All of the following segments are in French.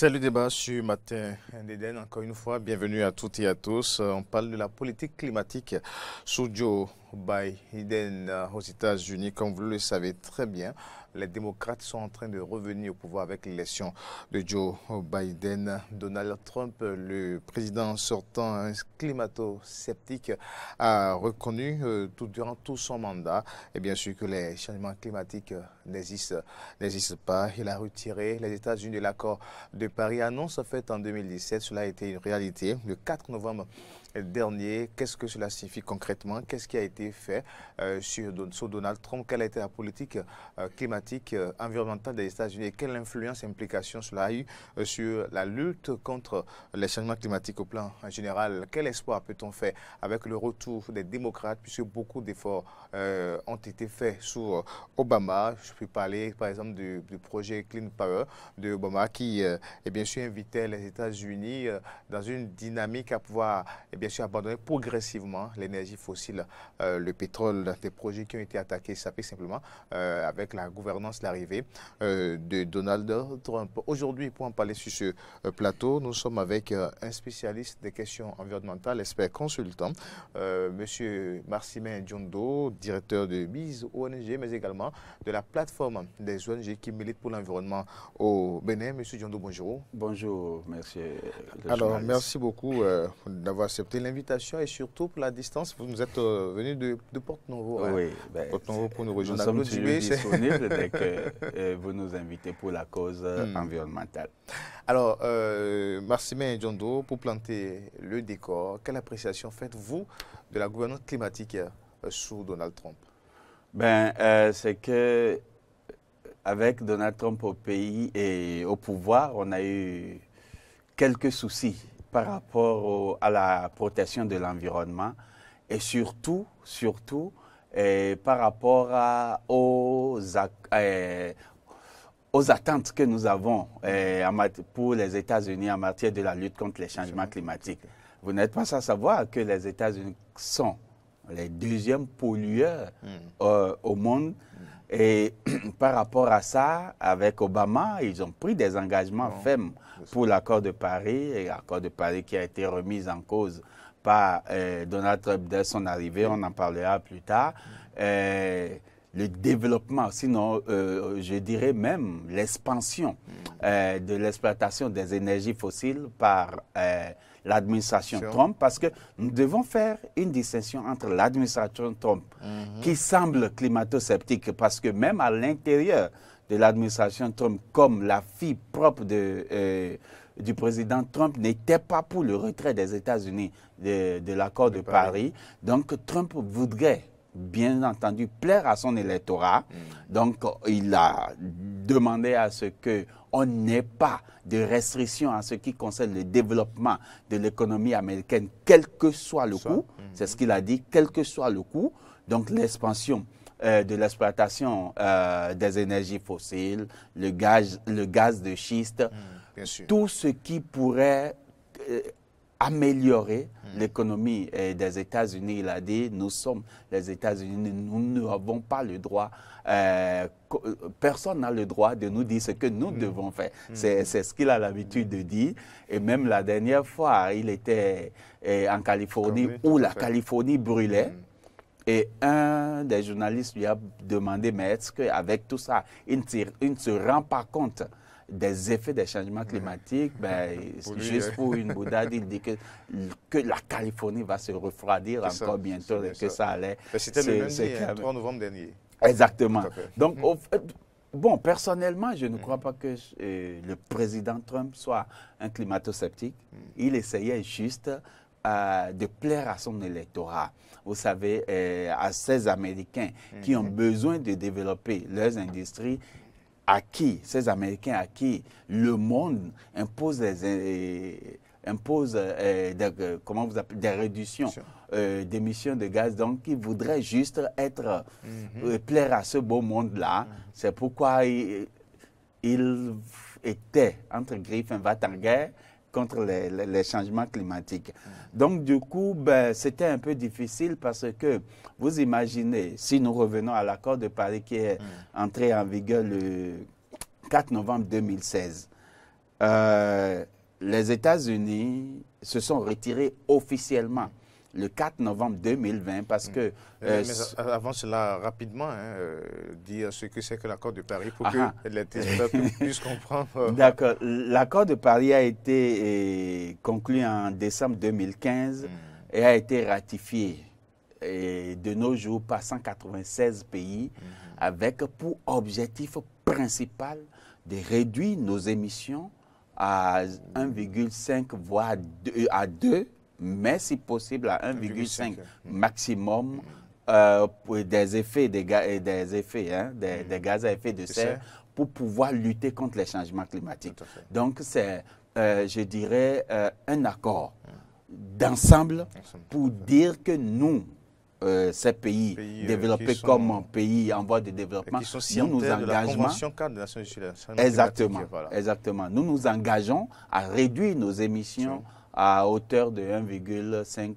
C'est le débat sur Matin Encore une fois, bienvenue à toutes et à tous. Euh, on parle de la politique climatique sous Joe Biden euh, aux États-Unis. Comme vous le savez très bien, les démocrates sont en train de revenir au pouvoir avec l'élection de Joe Biden. Donald Trump, le président sortant, climato-sceptique, a reconnu euh, tout, durant tout son mandat, et bien sûr que les changements climatiques euh, n'existent n'existent, pas. Il a retiré les États-Unis de l'accord de Paris, annonce faite en 2017. Cela a été une réalité. Le 4 novembre dernier. Qu'est-ce que cela signifie concrètement Qu'est-ce qui a été fait euh, sur, Donald Trump Quelle a été la politique euh, climatique, euh, environnementale des États-Unis quelle influence, implication cela a eu sur la lutte contre les changements climatiques au plan général Quel espoir peut-on faire avec le retour des démocrates, puisque beaucoup d'efforts ont été faits sous Obama Je peux parler par exemple du, projet Clean Power de Obama qui, est eh bien sûr, invitait les États-Unis dans une dynamique à pouvoir eh bien sûr abandonner progressivement l'énergie fossile, euh, le pétrole, des projets qui ont été attaqués, ça fait simplement euh, avec la gouvernance, l'arrivée euh, de Donald Trump. Aujourd'hui, pour en parler sur ce plateau, nous sommes avec un spécialiste des questions environnementales, expert consultant, M. Marcimin Diondo, directeur de BIS ONG, mais également de la plateforme des ONG qui milite pour l'environnement au Bénin. Monsieur Diondo, bonjour. Bonjour, merci. Alors, merci beaucoup d'avoir ce l'invitation et surtout pour la distance. Vous nous êtes euh, venus venu de, porte nouveau hein. Oui, ben, pour nous rejoindre. Nous sommes disponibles dès que euh, vous nous invitez pour la cause euh, hmm. environnementale. Alors, euh, John Djondo, pour planter le décor, quelle appréciation faites-vous de la gouvernance climatique sous Donald Trump ben, c'est que avec Donald Trump au pays et au pouvoir, on a eu quelques soucis par rapport à la protection de l'environnement et surtout, surtout eh, par rapport eh, aux, attentes que nous avons eh, pour les États-Unis en matière de la lutte contre les changements climatiques. Vous n'êtes pas sans savoir que les États-Unis sont les deuxièmes pollueurs hmm. euh, au monde et par rapport à ça, avec Obama, ils ont pris des engagements fermes pour l'accord de Paris, et l'accord de Paris qui a été remis en cause par euh, Donald Trump dès son arrivée, on en parlera plus tard. Euh, le développement, sinon euh, je dirais même l'expansion mm. de l'exploitation des énergies fossiles par l'administration Trump, parce que nous devons faire une distinction entre l'administration Trump, mhm. qui semble climato-sceptique, parce que même à l'intérieur de l'administration Trump, comme la fille propre de, euh, du président Trump n'était pas pour le retrait des États-Unis de, de l'accord de, Paris. Donc Trump voudrait bien entendu plaire à son électorat. Mhm. Donc il a demandé à ce que on n'est pas de restrictions en ce qui concerne le développement de l'économie américaine, quel que soit le coût. Mm-hmm. C'est ce qu'il a dit, quel que soit le coût. Donc l'expansion euh, de l'exploitation euh, des énergies fossiles, le gaz, le gaz de schiste, mm, tout ce qui pourrait euh, améliorer Mm. l'économie des États-Unis. Il a dit, nous sommes les États-Unis, nous n'avons pas le droit, euh, personne n'a le droit de nous dire ce que nous mm. devons faire. Mm. C'est ce qu'il a l'habitude de dire. Et même la dernière fois, il était euh, en Californie où la Californie brûlait. Et un des journalistes lui a demandé, mais est-ce qu'avec tout ça, il ne, se rend pas compte des effets des changements climatiques, ben, juste pour une boudade, il dit que, que la Californie va se refroidir encore bientôt et que ça, allait. Ben, c'était le 3 hein, novembre dernier. Exactement. Donc, mm. Bon, personnellement, je ne mm. crois pas que euh, le président Trump soit un climato-sceptique. Mm. Il essayait juste euh, de plaire à son électorat, vous savez, euh, à ces Américains qui ont besoin de développer leurs industries à qui, ces Américains à qui le monde impose des, euh, impose euh, euh, comment vous des réductions d'émissions de gaz, donc qui voudraient juste être, mm-hmm. plaire à ce beau monde-là. Mm-hmm. C'est pourquoi ils il étaient, entre griffes, un va en guerre contre les, changements climatiques. Donc, du coup, ben, c'était un peu difficile parce que vous imaginez, si nous revenons à l'accord de Paris qui est mm. entré en vigueur le 4 novembre 2016, euh, les États-Unis se sont retirés officiellement le 4 novembre 2020 parce mm. que... mais euh, avant cela, rapidement, hein, euh, dire ce que c'est que l'accord de Paris pour ah, que ah. les téléspectateurs puissent comprendre. Euh, D'accord. L'accord de Paris a été conclu en décembre 2015 mm. et a été ratifié de nos jours par 196 pays mm. avec pour objectif principal de réduire nos émissions à 1,5 voire à 2 mais si possible à 1,5 hein. mm. maximum mm. Euh, des effets, des, euh, des effets hein, mm. des, gaz à effet de serre pour pouvoir lutter contre les changements climatiques. Donc c'est, euh, je dirais, un accord d'ensemble pour dire que nous, ces pays, développés comme pays en voie de développement, nous Exactement, exactement. Nous nous engageons à réduire nos émissions à hauteur de 1,5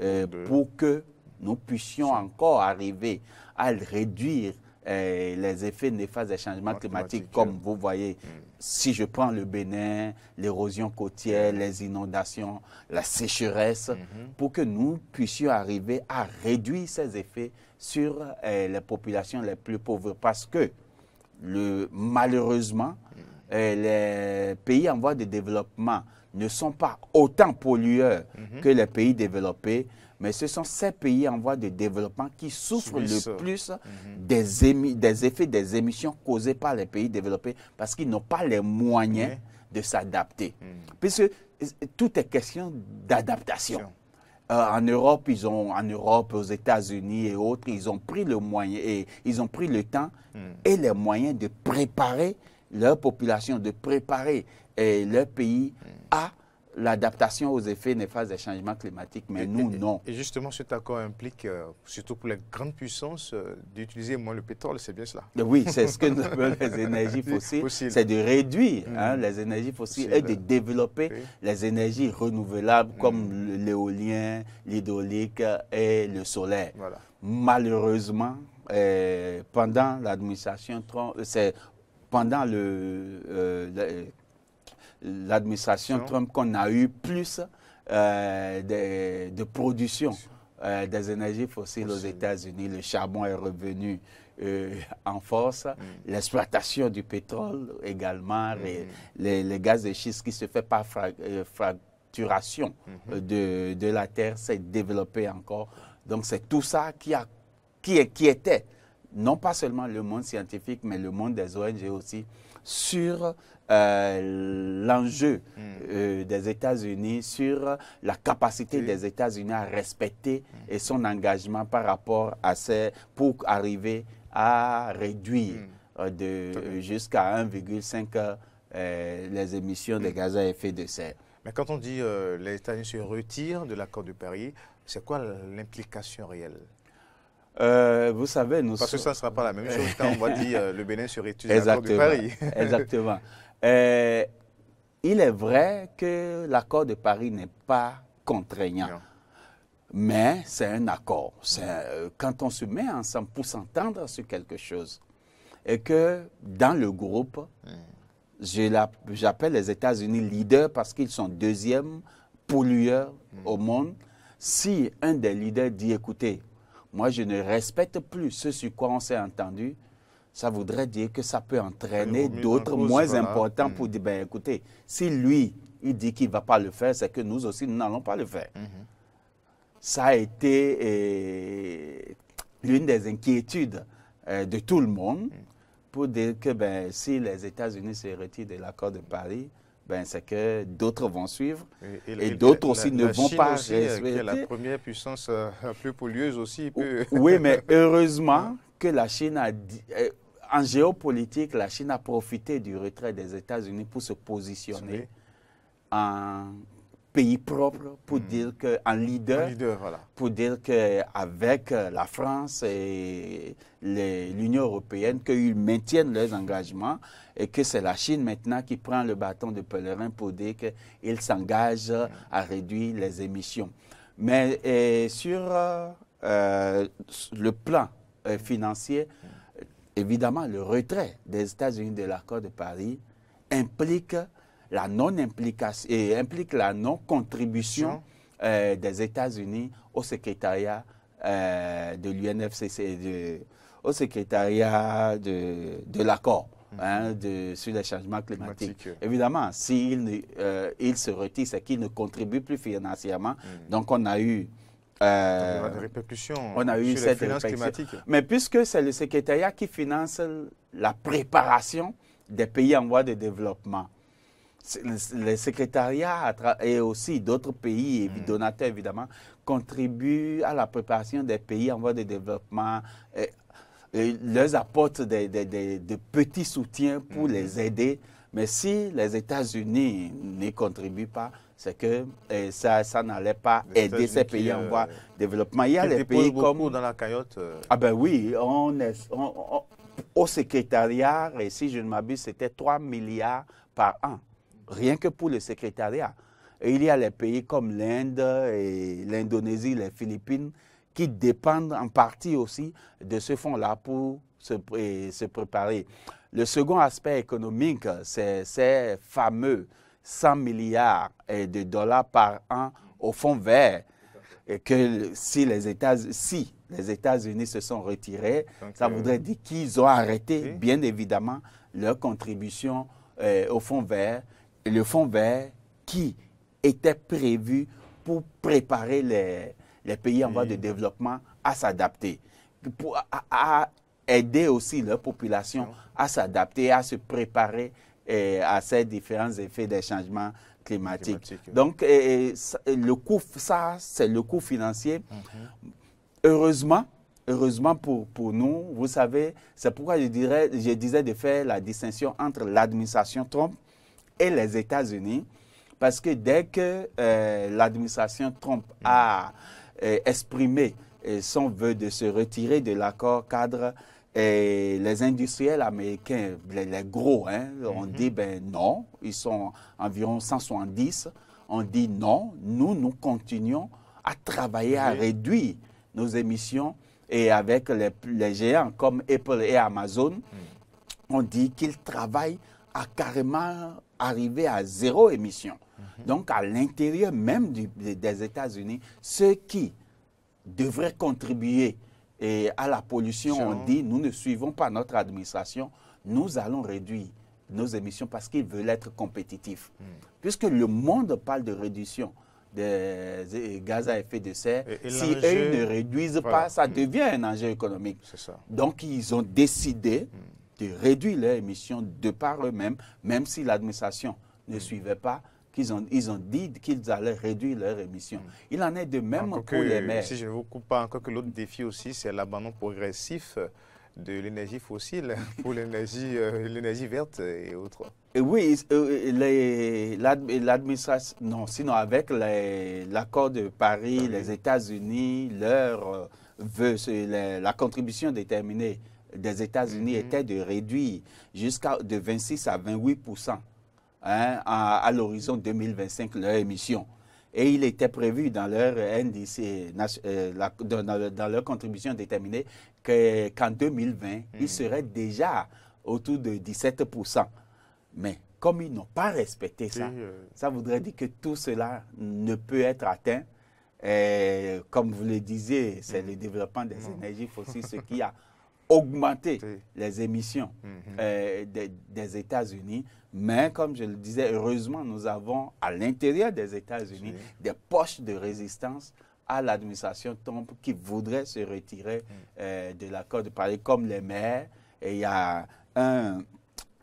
euh, pour que nous puissions encore arriver à réduire euh, les effets néfastes des changements climatiques, comme vous voyez. Mm. Si je prends le Bénin, l'érosion côtière, mm. les inondations, la sécheresse, mm-hmm. pour que nous puissions arriver à réduire ces effets sur euh, les populations les plus pauvres. Parce que, le, malheureusement, mm. les pays en voie de développement ne sont pas autant pollueurs mhm. que les pays développés, mais ce sont ces pays en voie de développement qui souffrent le plus mhm. des, effets des émissions causées par les pays développés parce qu'ils n'ont pas les moyens de s'adapter. Mhm. Puisque euh, tout est question d'adaptation. Euh, en Europe, ils ont, en Europe, aux États-Unis et autres, ils ont pris le moyen et ils ont pris le temps et les moyens de préparer leur population, de préparer leur pays à l'adaptation aux effets néfastes des changements climatiques, mais nous, non. Et justement, cet accord implique, euh, surtout pour les grandes puissances, euh, d'utiliser moins le pétrole, c'est bien cela. Oui, c'est ce que nous appelons les énergies fossiles, c'est de réduire hein, mhm. les énergies fossiles et de développer les énergies renouvelables comme mhm. l'éolien, l'hydraulique et le solaire. Malheureusement, euh, pendant l'administration Trump, c'est pendant le, l'administration Trump qu'on a eu plus euh, de, production euh, des énergies fossiles aux États-Unis. Le charbon est revenu euh, en force, mm. l'exploitation du pétrole également, mm. les, gaz de schiste qui se fait par fracturation mm-hmm. de, de, la Terre s'est développé encore. Donc c'est tout ça qui, a, qui, est, qui était non pas seulement le monde scientifique, mais le monde des ONG aussi, sur euh, l'enjeu mm. euh, des États-Unis sur la capacité des États-Unis à respecter et son engagement par rapport à ces pour arriver à réduire mm. euh, de jusqu'à 1,5 les émissions de mm. gaz à effet de serre. Mais quand on dit que les États-Unis se retirent de l'accord de Paris, c'est quoi l'implication réelle vous savez, nous Parce que ça ne sera pas la même chose quand on va dire le Bénin se retire de Paris. Exactement. Euh, il est vrai que l'accord de Paris n'est pas contraignant. Mais c'est un accord. Euh, quand on se met ensemble pour s'entendre sur quelque chose, et que dans le groupe, mm. j'appelle les États-Unis leaders parce qu'ils sont deuxième pollueur mm. au monde. Si un des leaders dit, écoutez, moi je ne respecte plus ce sur quoi on s'est entendu, ça voudrait dire que ça peut entraîner d'autres moins importants pour mm. dire, ben écoutez, si lui, il dit qu'il ne va pas le faire, c'est que nous aussi, nous n'allons pas le faire. Mm-hmm. Ça a été eh, l'une des inquiétudes eh, de tout le monde mm. pour dire que ben, si les États-Unis se retirent de l'accord de Paris, ben, c'est que d'autres vont suivre et, d'autres aussi ne vont pas euh, respecter. la première puissance euh, plus pollueuse aussi. Oui, mais heureusement mm. que la Chine a dit, eh, en géopolitique, la Chine a profité du retrait des États-Unis pour se positionner en pays propre pour mm-hmm. dire que en leader, pour dire que avec euh, la France et l'Union européenne qu'ils maintiennent leurs engagements et que c'est la Chine maintenant qui prend le bâton de pèlerin pour dire qu'ils s'engagent mm-hmm. à réduire les émissions. Mais sur euh, le plan euh, financier. Mm-hmm évidemment, le retrait des États-Unis de l'accord de Paris implique la non-implication et implique la non-contribution euh, des États-Unis au secrétariat euh, de l'UNFCC, au secrétariat de, l'accord. Mhm. Hein, sur les changements climatiques. Évidemment, s'il euh, se retire, c'est qu'il ne contribue plus financièrement. Mhm. Donc, on a eu euh, des on a eu sur cette les finances Mais puisque c'est le secrétariat qui finance la préparation des pays en voie de développement, le, secrétariat et aussi d'autres pays, et mm. donateurs évidemment, contribuent à la préparation des pays en voie de développement. Et, apportent des, petits soutiens pour mm. les aider. Mais si les États-Unis ne contribuent pas, c'est que eh, ça, ça n'allait pas aider ces pays en euh, voie de développement. Il y a les pays comme... dans la caillotte. Euh. Ah ben oui, au secrétariat, et si je ne m'abuse, c'était 3 milliards par an, rien que pour le secrétariat. Et il y a les pays comme l'Inde et l'Indonésie, les Philippines, qui dépendent en partie aussi de ce fonds-là pour se, se préparer. Le second aspect économique, c'est fameux 100 milliards eh, de dollars par an au fonds vert. Et que si les États, si les États-Unis se sont retirés, ça euh, voudrait dire qu'ils ont arrêté, bien évidemment, leur contribution eh, au fonds vert, le fonds vert qui était prévu pour préparer les, les pays en voie de développement à s'adapter, pour à, aider aussi leur population à s'adapter, à se préparer et à ces différents effets des changements climatiques. Donc, le coût, ça, c'est le coût financier. Mm-hmm. Heureusement, heureusement pour, pour nous, vous savez, c'est pourquoi je, dirais, je disais de faire la distinction entre l'administration Trump et les États-Unis, parce que dès que euh, l'administration Trump a euh, exprimé euh, son vœu de se retirer de l'accord cadre, et les industriels américains, les, gros, hein, on mhm. dit ben non, ils sont environ 170. On dit non, nous, nous continuons à travailler à réduire nos émissions et avec les, les géants comme Apple et Amazon, mm. on dit qu'ils travaillent à carrément arriver à zéro émission. Mhm. Donc à l'intérieur même des États-Unis, ceux qui devraient contribuer et à la pollution, on dit nous ne suivons pas notre administration, nous allons réduire nos émissions parce qu'ils veulent être compétitifs. Hmm. Puisque le monde parle de réduction des gaz à effet de serre, si eux ne réduisent pas, ça hmm. devient un enjeu économique. Donc ils ont décidé hmm. de réduire leurs émissions de par eux-mêmes, même si l'administration ne suivait pas ont, ils ont dit qu'ils allaient réduire leurs émissions. Il en est de même pour les maires. Si je ne vous coupe pas, encore que l'autre défi aussi, c'est l'abandon progressif de l'énergie fossile pour euh, l'énergie verte et autres. oui, euh, l'administration, non, sinon avec l'accord de Paris, les États-Unis, leur euh, veut, la, contribution déterminée des États-Unis mm-hmm. était de réduire jusqu'à de 26 à 28 Hein, à, l'horizon 2025 leur émission. Et il était prévu dans leur NDC, euh, dans leur contribution déterminée, qu'en 2020, hmm. ils seraient déjà autour de 17 Mais comme ils n'ont pas respecté ça, euh. ça voudrait dire que tout cela ne peut être atteint. Et comme vous le disiez, c'est hmm. le développement des énergies fossiles, ce qui a augmenter les émissions mhm. euh, des, États-Unis. Mais comme je le disais, heureusement, nous avons à l'intérieur des États-Unis des poches de résistance à l'administration Trump qui voudrait se retirer mhm. euh, de l'accord de Paris, comme les maires. il y a un,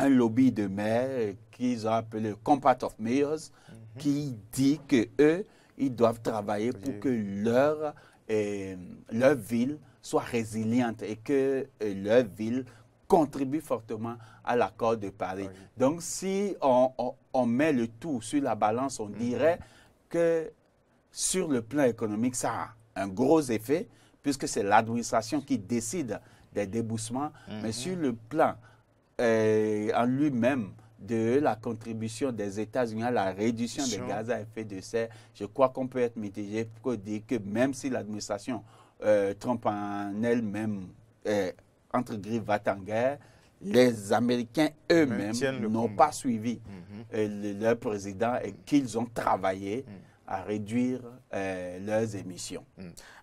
lobby de maires qu'ils ont appelé Compact of Mayors mhm. qui dit que eux, ils doivent travailler pour que leur, euh, leur ville soient résiliente et que euh, leur ville contribue fortement à l'accord de Paris. Ah Donc, si on, met le tout sur la balance, on mhm. dirait que sur le plan économique, ça a un gros effet, puisque c'est l'administration qui décide des déboussements, mhm. mais sur le plan euh, en lui-même, de la contribution des États-Unis à la réduction des gaz à effet de serre, je crois qu'on peut être mitigé pour dire que même si l'administration euh, Trump en elle-même, euh, entre griffes, va en guerre, les Américains eux-mêmes n'ont pas suivi mhm. euh, leur président et mhm. qu'ils ont travaillé mhm. à réduire leurs émissions.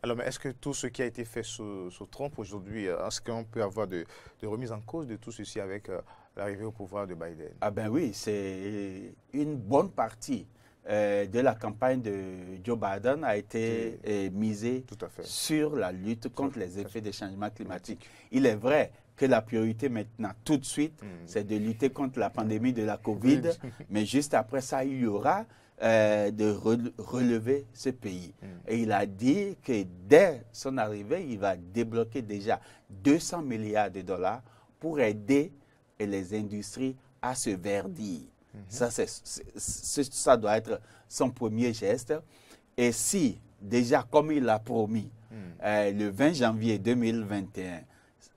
Alors, est-ce que tout ce qui a été fait sous, Trump aujourd'hui, est-ce qu'on peut avoir de, remise en cause de tout ceci avec l'arrivée au pouvoir de Biden Ah ben oui, c'est une bonne partie euh, de la campagne de Joe Biden a été euh, sur la lutte contre les effets des changements climatiques. Il est vrai que la priorité maintenant, tout de suite, hmm. c'est de lutter contre la pandémie de la COVID, mais juste après ça, il y aura euh, de relever ce pays. Hmm. Et il a dit que dès son arrivée, il va débloquer déjà 200 milliards de dollars pour aider les industries à se verdir. Mhm. Ça, doit être son premier geste. Et si, déjà, comme il l'a promis, hmm. euh, le 20 janvier 2021,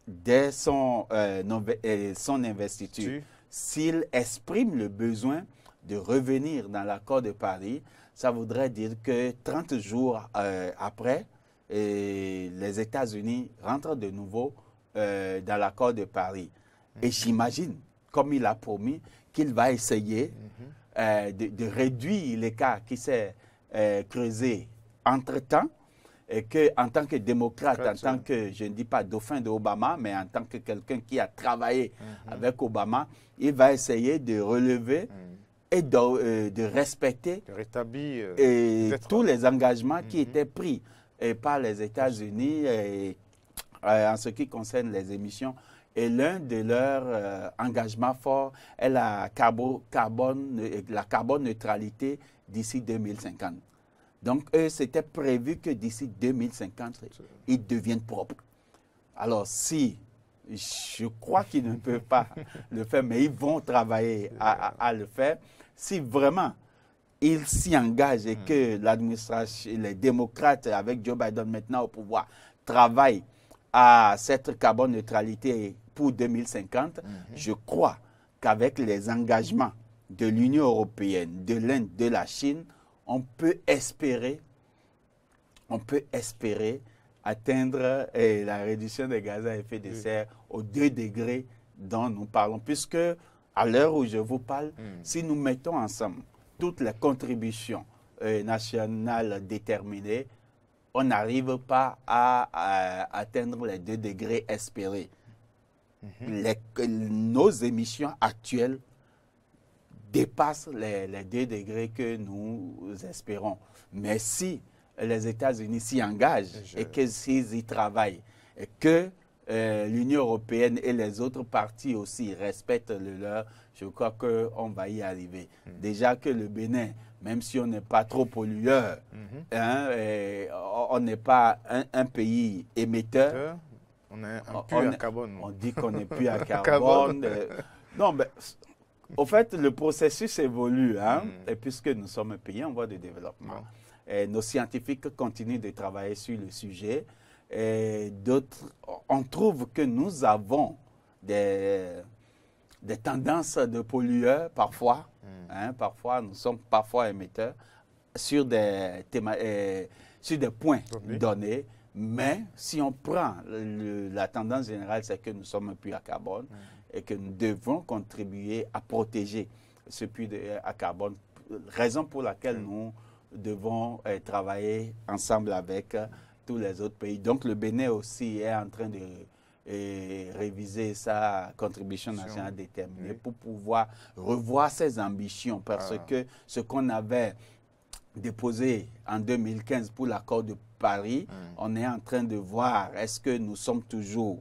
dès son, euh, euh, son investiture, s'il exprime le besoin de revenir dans l'accord de Paris, ça voudrait dire que 30 jours après, les États-Unis rentrent de nouveau dans l'accord de Paris. Et hmm. j'imagine, comme il l'a promis, il va essayer euh, de, de, réduire l'écart qui s'est euh, creusé entre-temps et qu'en tant que démocrate, en tant que, je ne dis pas dauphin d'Obama, mais en tant que quelqu'un qui a travaillé mhm. avec Obama, il va essayer de relever mhm. et euh, de, respecter tous les engagements qui mhm. étaient pris par les États-Unis en ce qui concerne les émissions et l'un de leurs euh, engagements forts est la, carbone, euh, la carbone neutralité d'ici 2050. Donc, eux, c'était prévu que d'ici 2050, ils deviennent propres. Alors, si je crois qu'ils ne peuvent pas le faire, mais ils vont travailler à, à le faire, si vraiment ils s'y engagent et hmm. que l'administration, les démocrates avec Joe Biden maintenant au pouvoir travaillent à cette carbone neutralité pour 2050, mhm. je crois qu'avec les engagements de l'Union européenne, de l'Inde, de la Chine, on peut espérer, on peut espérer atteindre eh, la réduction des gaz à effet de serre aux deux degrés dont nous parlons, puisque à l'heure où je vous parle, hmm. si nous mettons ensemble toutes les contributions euh, nationales déterminées, on n'arrive pas à, atteindre les deux degrés espérés. Mhm. nos émissions actuelles dépassent les, les 2 degrés que nous espérons. Mais si les États-Unis s'y engagent et qu'ils y travaillent, et que euh, l'Union européenne et les autres parties aussi respectent le leur, je crois qu'on va y arriver. Mhm. Déjà que le Bénin, même si on n'est pas trop pollueur, mhm. hein, on n'est pas un, pays émetteur, on est un à carbone. On dit qu'on est plus à carbone. Euh, non, mais au fait, le processus évolue. Hein, hmm. Et puisque nous sommes un pays en voie de développement, nos scientifiques continuent de travailler sur le sujet. Et d'autres, on trouve que nous avons des, des tendances de pollueurs parfois. Hmm. Hein, parfois, nous sommes parfois émetteurs sur des, euh, sur des points donnés. Mais si on prend la tendance générale, c'est que nous sommes un puits à carbone et que nous devons contribuer à protéger ce puits de, à carbone, raison pour laquelle nous devons euh, travailler ensemble avec euh, tous les autres pays. Donc le Bénin aussi est en train de euh, réviser sa contribution nationale déterminée pour pouvoir revoir ses ambitions parce ah. que ce qu'on avait déposé en 2015 pour l'accord de Paris, mm. on est en train de voir est-ce que nous sommes toujours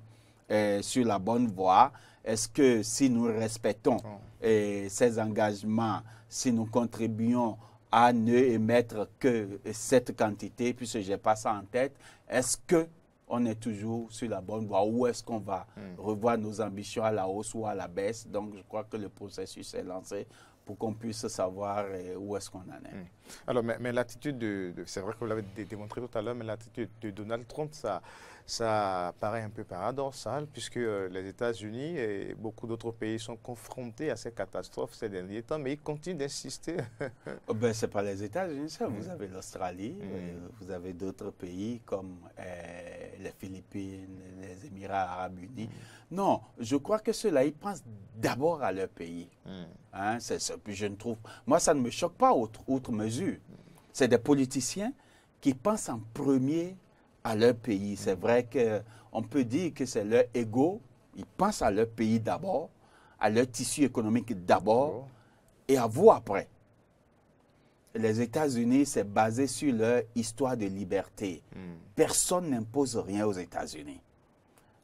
euh, sur la bonne voie, est-ce que si nous respectons mm. euh, ces engagements, si nous contribuons à ne émettre que cette quantité, puisque je n'ai pas ça en tête, est-ce que on est toujours sur la bonne voie ou est-ce qu'on va mm. revoir nos ambitions à la hausse ou à la baisse Donc, je crois que le processus est lancé pour qu'on puisse savoir euh, où est-ce qu'on en est. Mm. Alors, mais, l'attitude de c'est vrai que vous l'avez démontré tout à l'heure, mais l'attitude de Donald Trump, ça, ça paraît un peu paradoxal puisque euh, les États-Unis et beaucoup d'autres pays sont confrontés à ces catastrophes ces derniers temps, mais ils continuent d'insister. Oh, ben, ce n'est pas les États-Unis, Vous mm. avez l'Australie, mm. euh, vous avez d'autres pays comme euh, les Philippines, les Émirats arabes unis. Mm. Non, je crois que ceux-là, ils pensent d'abord à leur pays. Hein, c'est ça. Puis je ne trouve. Moi, ça ne me choque pas autre, autre mesure. C'est des politiciens qui pensent en premier à leur pays. C'est mm. vrai qu'on peut dire que c'est leur ego. Ils pensent à leur pays d'abord, à leur tissu économique d'abord, et à vous après. Les États-Unis, c'est basé sur leur histoire de liberté. Mm. Personne n'impose rien aux États-Unis.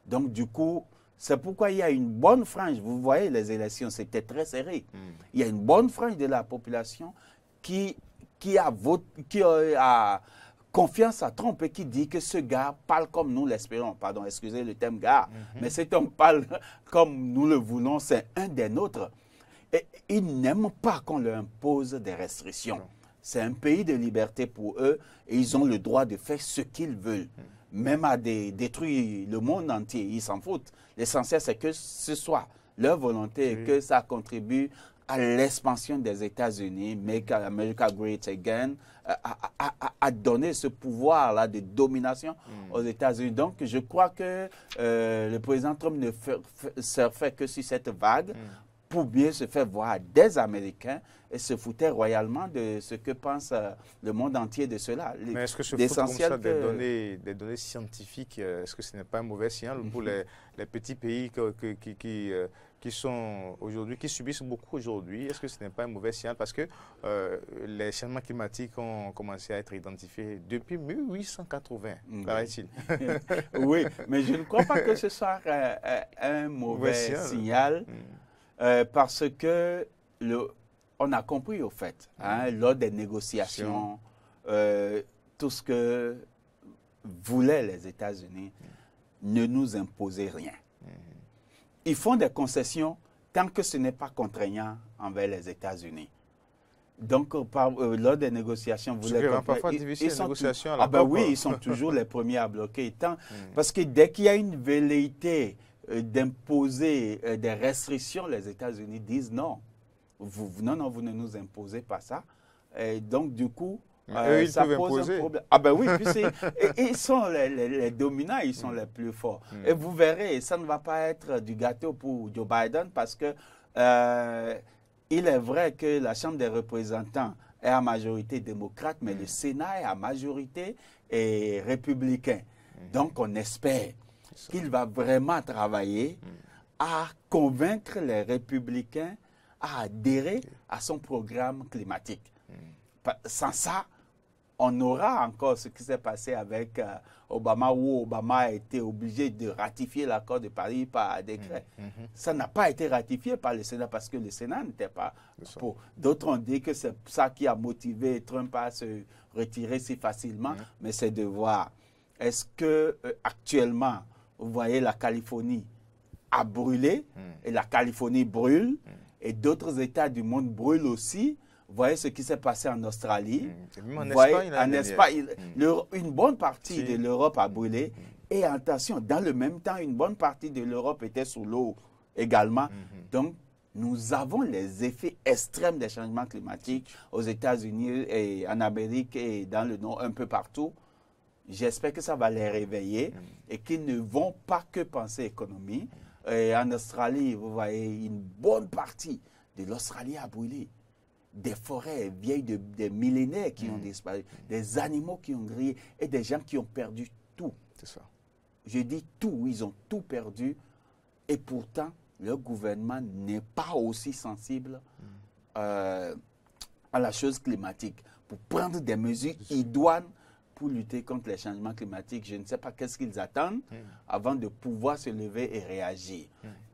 Donc, du coup, c'est pourquoi il y a une bonne frange. Vous voyez, les élections, c'était très serré. Mm. Il y a une bonne frange de la population qui, qui a, voté, qui euh, a confiance à tromper qui dit que ce gars parle comme nous l'espérons. Pardon, excusez le thème gars, mhm. mais cet homme parle comme nous le voulons, c'est un des nôtres. Et ils n'aiment pas qu'on leur impose des restrictions. C'est un pays de liberté pour eux et ils ont le droit de faire ce qu'ils veulent. Mhm. Même à détruire le monde entier, ils s'en foutent. L'essentiel, c'est que ce soit leur volonté et que ça contribue à l'expansion des États-Unis, Make America Great Again, euh, a, donné ce pouvoir-là de domination hmm. aux États-Unis. Donc, je crois que euh, le président Trump ne surfait que sur cette vague hmm. pour bien se faire voir des Américains et se foutait royalement de ce que pense euh, le monde entier de cela. Mais est-ce que ce foutre comme des, données, scientifiques, est-ce que ce n'est pas un mauvais signal pour mhm. les, les petits pays qui, qui qui sont aujourd'hui, qui subissent beaucoup aujourd'hui. Est-ce que ce n'est pas un mauvais signal parce que euh, les changements climatiques ont commencé à être identifiés depuis 1880, paraît-il Oui, mais je ne crois pas que ce soit euh, euh, un mauvais, signal, hmm. parce que le, on a compris au fait, hmm. hein, lors des négociations, tout ce que voulaient les États-Unis hmm. ne nous imposait rien ils font des concessions tant que ce n'est pas contraignant envers les États-Unis. Donc, euh, par, euh, lors des négociations, vous les parfois ils, sont négociations à la ah ben oui, ils sont toujours les premiers à bloquer. Tant, hmm. Parce que dès qu'il y a une velléité euh, d'imposer des restrictions, les États-Unis disent non. Vous, non, non, vous ne nous imposez pas ça. Et donc, du coup, euh, ils ça pose un problème. Ah ben oui, ils sont les, dominants, ils sont mm. les plus forts. Mm. Et vous verrez, ça ne va pas être du gâteau pour Joe Biden parce que euh, il est vrai que la Chambre des représentants est à majorité démocrate, mais mm. le Sénat est à majorité républicain. Donc on espère qu'il va vraiment travailler à convaincre les républicains à adhérer à son programme climatique. Sans ça, on aura encore ce qui s'est passé avec euh, Obama, où Obama a été obligé de ratifier l'accord de Paris par décret. Mm, mm-hmm. Ça n'a pas été ratifié par le Sénat parce que le Sénat n'était pas pour. D'autres ont dit que c'est ça qui a motivé Trump à se retirer si facilement, mm. mais c'est de voir. Est-ce que euh, actuellement, vous voyez, la Californie a brûlé mm. et la Californie brûle et d'autres États du monde brûlent aussi Voyez ce qui s'est passé en Australie. Mm, en une bonne partie de l'Europe a brûlé. Mm, mm. Et attention, dans le même temps, une bonne partie de l'Europe était sous l'eau également. Donc, nous avons les effets extrêmes des changements climatiques aux États-Unis et en Amérique et dans le Nord, un peu partout. J'espère que ça va les réveiller et qu'ils ne vont pas que penser économie. Et en Australie, vous voyez, une bonne partie de l'Australie a brûlé des forêts vieilles de, des millénaires qui ont mm. disparu, des animaux qui ont grillé et des gens qui ont perdu tout. C'est ça. Je dis tout, ils ont tout perdu et pourtant le gouvernement n'est pas aussi sensible mm. euh, à la chose climatique. Pour prendre des mesures idoines pour lutter contre les changements climatiques, je ne sais pas qu'est-ce qu'ils attendent mm. avant de pouvoir se lever et réagir.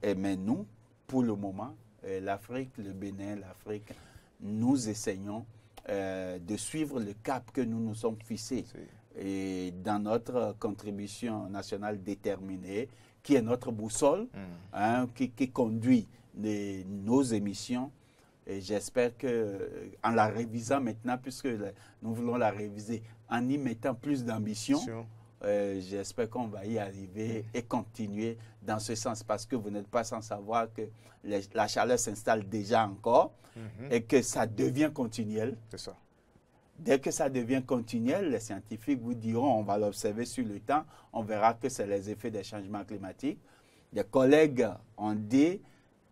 Et mais nous, pour le moment, euh, l'Afrique, le Bénin, l'Afrique, nous essayons euh, de suivre le cap que nous nous sommes fixés. Et dans notre contribution nationale déterminée, qui est notre boussole, hmm. hein, qui, conduit nos émissions. Et j'espère que, en la révisant maintenant, puisque nous voulons la réviser, en y mettant plus d'ambition, euh, j'espère qu'on va y arriver et continuer dans ce sens parce que vous n'êtes pas sans savoir que la chaleur s'installe déjà encore mhm. et que ça devient continuel. C'est ça. Dès que ça devient continuel, les scientifiques vous diront, on va l'observer sur le temps, on verra que c'est les effets des changements climatiques. Des collègues ont dit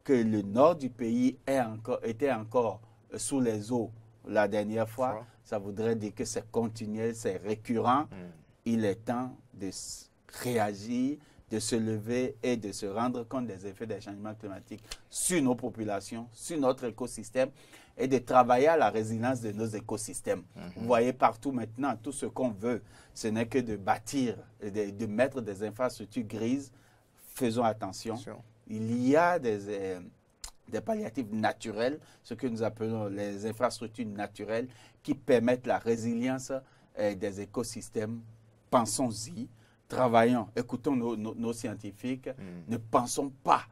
que le nord du pays est encore, était encore sous les eaux la dernière fois. Ça voudrait dire que c'est continuel, c'est récurrent. Mm il est temps de réagir, de se lever et de se rendre compte des effets des changements climatiques sur nos populations, sur notre écosystème et de travailler à la résilience de nos écosystèmes. Mhm. Vous voyez partout maintenant, tout ce qu'on veut, ce n'est que de bâtir, de, de, mettre des infrastructures grises. Faisons attention. Il y a euh, des, palliatifs naturels, ce que nous appelons les infrastructures naturelles, qui permettent la résilience euh, des écosystèmes pensons-y, travaillons, écoutons nos, scientifiques, mm. ne pensons pas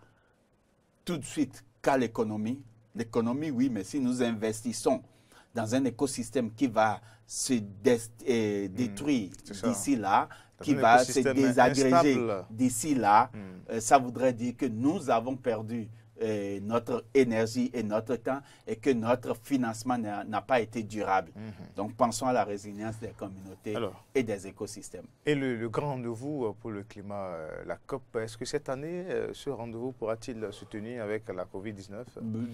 tout de suite qu'à l'économie. L'économie, oui, mais si nous investissons dans un écosystème qui va se euh, mm. détruire d'ici là, qui va se désagréger d'ici là, mm. euh, ça voudrait dire que nous avons perdu notre énergie et notre temps et que notre financement n'a pas été durable. Mhm. Donc pensons à la résilience des communautés et des écosystèmes. Et le, grand rendez-vous euh, pour le climat, euh, la COP, est-ce que cette année, euh, ce rendez-vous pourra-t-il se tenir avec la COVID-19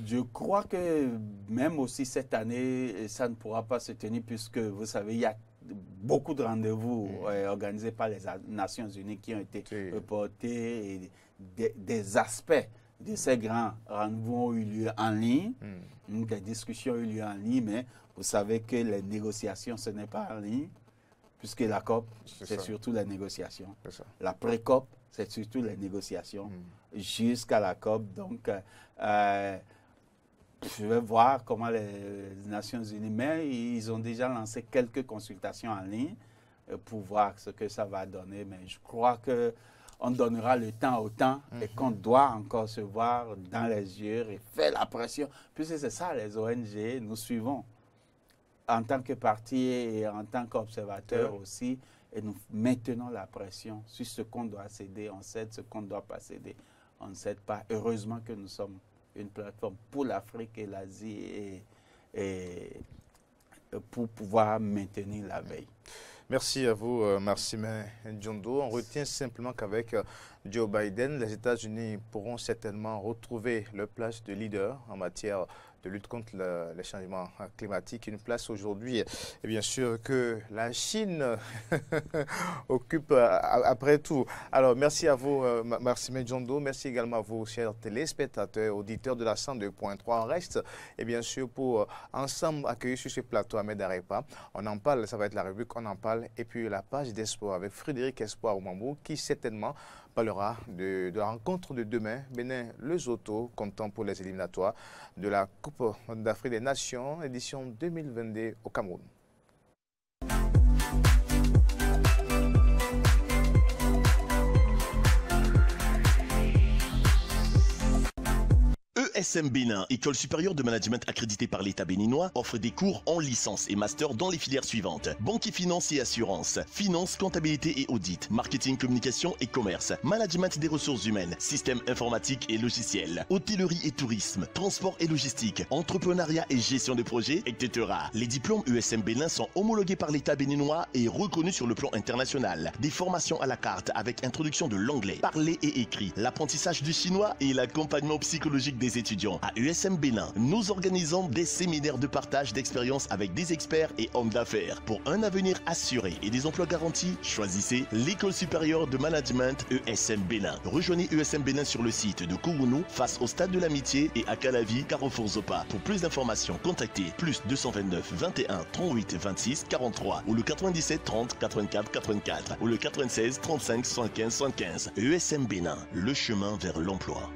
Je crois que même aussi cette année, ça ne pourra pas se tenir puisque vous savez, il y a beaucoup de rendez-vous mhm. organisés par les Nations Unies qui ont été reportés et des, des aspects de ces grands rendez-vous ont eu lieu en ligne. Mm. Des discussions ont eu lieu en ligne, mais vous savez que les négociations, ce n'est pas en ligne, puisque la COP, c'est surtout les négociations. La pré-COP, c'est surtout les négociations hmm. jusqu'à la COP. Donc, euh, je vais voir comment les Nations Unies, mais ils ont déjà lancé quelques consultations en ligne euh, pour voir ce que ça va donner. Mais je crois que on donnera le temps au temps et mhm. qu'on doit encore se voir dans les yeux et faire la pression, puisque c'est ça les ONG, nous suivons en tant que parti et en tant qu'observateur aussi, et nous maintenons la pression sur ce qu'on doit céder, on cède ce qu'on ne doit pas céder, on ne cède pas. Heureusement que nous sommes une plateforme pour l'Afrique et l'Asie et, et pour pouvoir maintenir la veille. Merci à vous, euh, Marcime Ndjondo. On retient simplement qu'avec euh, Joe Biden, les États-Unis pourront certainement retrouver leur place de leader en matière de lutte contre le, les changements euh, climatiques. Une place aujourd'hui, et bien sûr, que la Chine occupe euh, après tout. Alors, merci à vous, euh, merci Medjondo, Merci également à vos chers téléspectateurs, auditeurs de la 102.3. On reste, et bien sûr, pour ensemble accueillir sur ce plateau Ahmed Arepa. On en parle, ça va être la revue On en parle. Et puis, la page d'espoir avec Frédéric Espoir au Mambo, qui certainement parlera de, de, la rencontre de demain. Bénin, zoto comptant pour les éliminatoires de la Coupe d'Afrique des Nations, édition 2022 au Cameroun. USM Bénin, école supérieure de management accréditée par l'État béninois, offre des cours en licence et master dans les filières suivantes. Banque et finance et assurance, finance, comptabilité et audit, marketing, communication et commerce, management des ressources humaines, système informatique et logiciels, hôtellerie et tourisme, transport et logistique, entrepreneuriat et gestion de projets, etc. Les diplômes USM Bénin sont homologués par l'État béninois et reconnus sur le plan international. Des formations à la carte avec introduction de l'anglais, parlé et écrit, l'apprentissage du chinois et l'accompagnement psychologique des étudiants à USM Bénin, nous organisons des séminaires de partage d'expériences avec des experts et hommes d'affaires. Pour un avenir assuré et des emplois garantis, choisissez l'École supérieure de management ESM Bénin. Rejoignez USM Bénin sur le site de Kourounou face au stade de l'amitié et à Calavi, Carrefour Zopa. Pour plus d'informations, contactez plus 229 21 38 26 43 ou le 97 30 84 84 ou le 96 35 75 75. ESM Bénin, le chemin vers l'emploi.